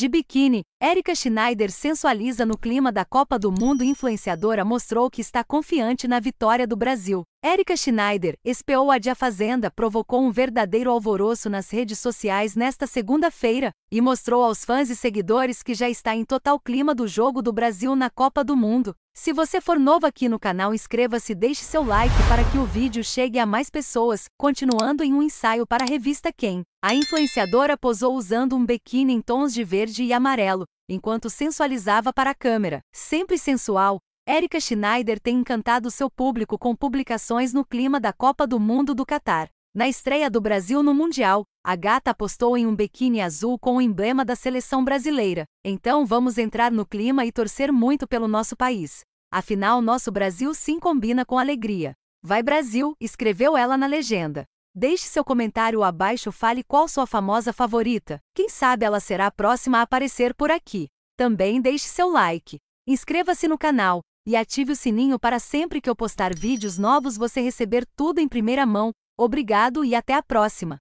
De biquíni, Erika Schneider sensualiza no clima da Copa do Mundo. Influenciadora mostrou que está confiante na vitória do Brasil. Erika Schneider, ex a Dia A Fazenda, provocou um verdadeiro alvoroço nas redes sociais nesta segunda-feira e mostrou aos fãs e seguidores que já está em total clima do jogo do Brasil na Copa do Mundo. Se você for novo aqui no canal, inscreva-se e deixe seu like para que o vídeo chegue a mais pessoas. Continuando em um ensaio para a revista Quem, a influenciadora posou usando um biquíni em tons de verde e amarelo, enquanto sensualizava para a câmera. Sempre sensual, Erika Schneider tem encantado seu público com publicações no clima da Copa do Mundo do Catar. Na estreia do Brasil no Mundial, a gata apostou em um biquíni azul com o emblema da seleção brasileira. Então vamos entrar no clima e torcer muito pelo nosso país. Afinal, nosso Brasil sim combina com alegria. Vai Brasil, escreveu ela na legenda. Deixe seu comentário abaixo, fale qual sua famosa favorita. Quem sabe ela será a próxima a aparecer por aqui. Também deixe seu like. Inscreva-se no canal, e ative o sininho para sempre que eu postar vídeos novos você receber tudo em primeira mão. Obrigado e até a próxima!